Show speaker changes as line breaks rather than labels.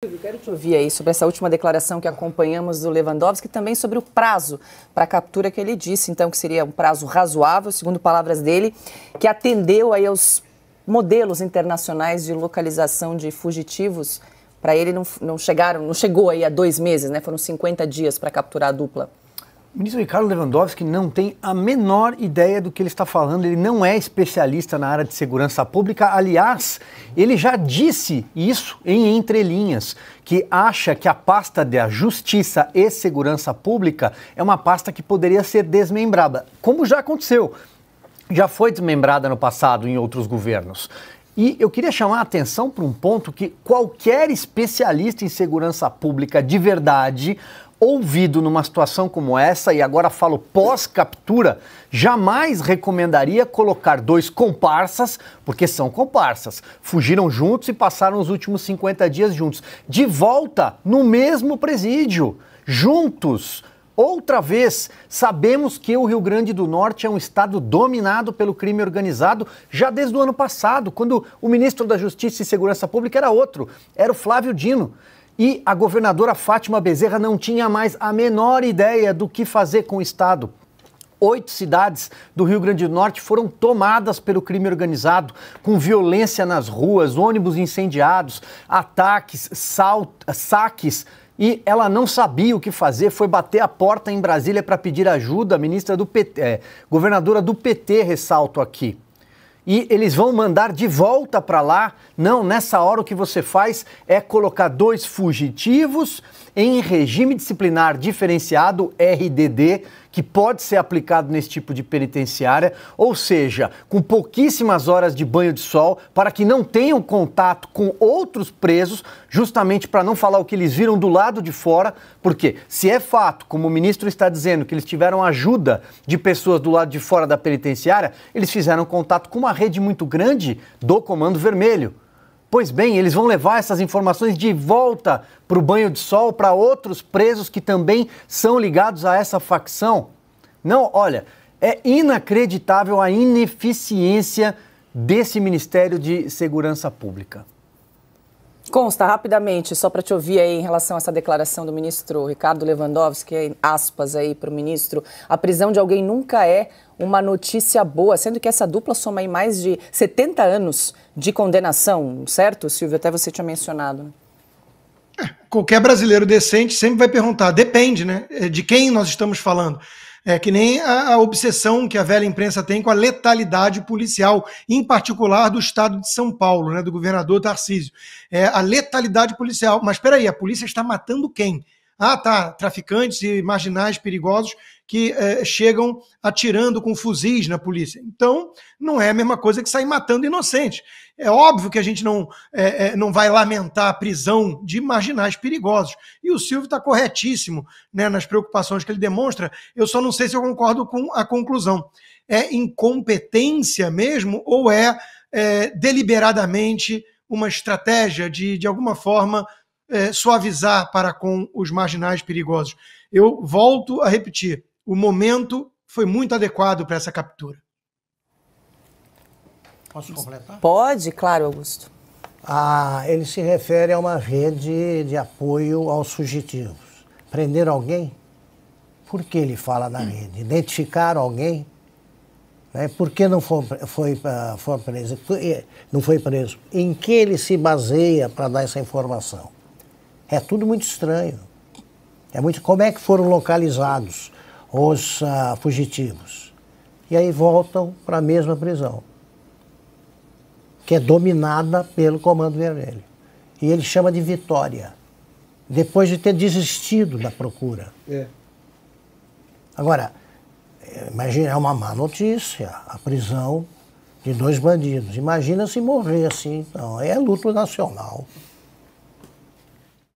Eu quero te ouvir aí sobre essa última declaração que acompanhamos do Lewandowski, também sobre o prazo para a captura que ele disse, então, que seria um prazo razoável, segundo palavras dele, que atendeu aí aos modelos internacionais de localização de fugitivos. Para ele não, não chegaram, não chegou aí a dois meses, né? Foram 50 dias para capturar a dupla.
O ministro Ricardo Lewandowski não tem a menor ideia do que ele está falando, ele não é especialista na área de segurança pública. Aliás, ele já disse isso em entrelinhas, que acha que a pasta da Justiça e Segurança Pública é uma pasta que poderia ser desmembrada, como já aconteceu. Já foi desmembrada no passado em outros governos. E eu queria chamar a atenção para um ponto que qualquer especialista em segurança pública de verdade ouvido numa situação como essa, e agora falo pós-captura, jamais recomendaria colocar dois comparsas, porque são comparsas. Fugiram juntos e passaram os últimos 50 dias juntos. De volta no mesmo presídio, juntos. Outra vez, sabemos que o Rio Grande do Norte é um estado dominado pelo crime organizado já desde o ano passado, quando o ministro da Justiça e Segurança Pública era outro, era o Flávio Dino. E a governadora Fátima Bezerra não tinha mais a menor ideia do que fazer com o Estado. Oito cidades do Rio Grande do Norte foram tomadas pelo crime organizado, com violência nas ruas, ônibus incendiados, ataques, saques. E ela não sabia o que fazer, foi bater a porta em Brasília para pedir ajuda. A ministra do PT, é, governadora do PT, ressalto aqui e eles vão mandar de volta para lá. Não, nessa hora o que você faz é colocar dois fugitivos em regime disciplinar diferenciado, RDD, que pode ser aplicado nesse tipo de penitenciária, ou seja, com pouquíssimas horas de banho de sol, para que não tenham contato com outros presos, justamente para não falar o que eles viram do lado de fora, porque se é fato, como o ministro está dizendo, que eles tiveram ajuda de pessoas do lado de fora da penitenciária, eles fizeram contato com uma rede muito grande do Comando Vermelho. Pois bem, eles vão levar essas informações de volta para o banho de sol para outros presos que também são ligados a essa facção. Não, olha, é inacreditável a ineficiência desse Ministério de Segurança Pública.
Consta, rapidamente, só para te ouvir aí em relação a essa declaração do ministro Ricardo Lewandowski, aspas aí para o ministro, a prisão de alguém nunca é uma notícia boa, sendo que essa dupla soma aí mais de 70 anos de condenação, certo, Silvio? Até você tinha mencionado. Né?
É, qualquer brasileiro decente sempre vai perguntar, depende, né? De quem nós estamos falando. É que nem a, a obsessão que a velha imprensa tem com a letalidade policial, em particular do estado de São Paulo, né, do governador Tarcísio. É, a letalidade policial. Mas espera aí, a polícia está matando quem? Ah, tá, traficantes e marginais perigosos que é, chegam atirando com fuzis na polícia. Então, não é a mesma coisa que sair matando inocentes. É óbvio que a gente não, é, não vai lamentar a prisão de marginais perigosos. E o Silvio está corretíssimo né, nas preocupações que ele demonstra. Eu só não sei se eu concordo com a conclusão. É incompetência mesmo ou é, é deliberadamente uma estratégia de, de alguma forma, é, suavizar para com os marginais perigosos? Eu volto a repetir: o momento foi muito adequado para essa captura.
Posso completar? Pode, claro, Augusto. Ah, ele se refere a uma rede de apoio aos fugitivos. Prender alguém? Por que ele fala na hum. rede? Identificar alguém? Né? Por que não foi, foi, ah, foi preso? Não foi preso? Em que ele se baseia para dar essa informação? É tudo muito estranho. É muito. Como é que foram localizados? os fugitivos. E aí voltam para a mesma prisão, que é dominada pelo Comando Vermelho. E ele chama de Vitória, depois de ter desistido da procura. É. Agora, é, imagina, é uma má notícia a prisão de dois bandidos. Imagina se morresse, assim, então. É luto nacional.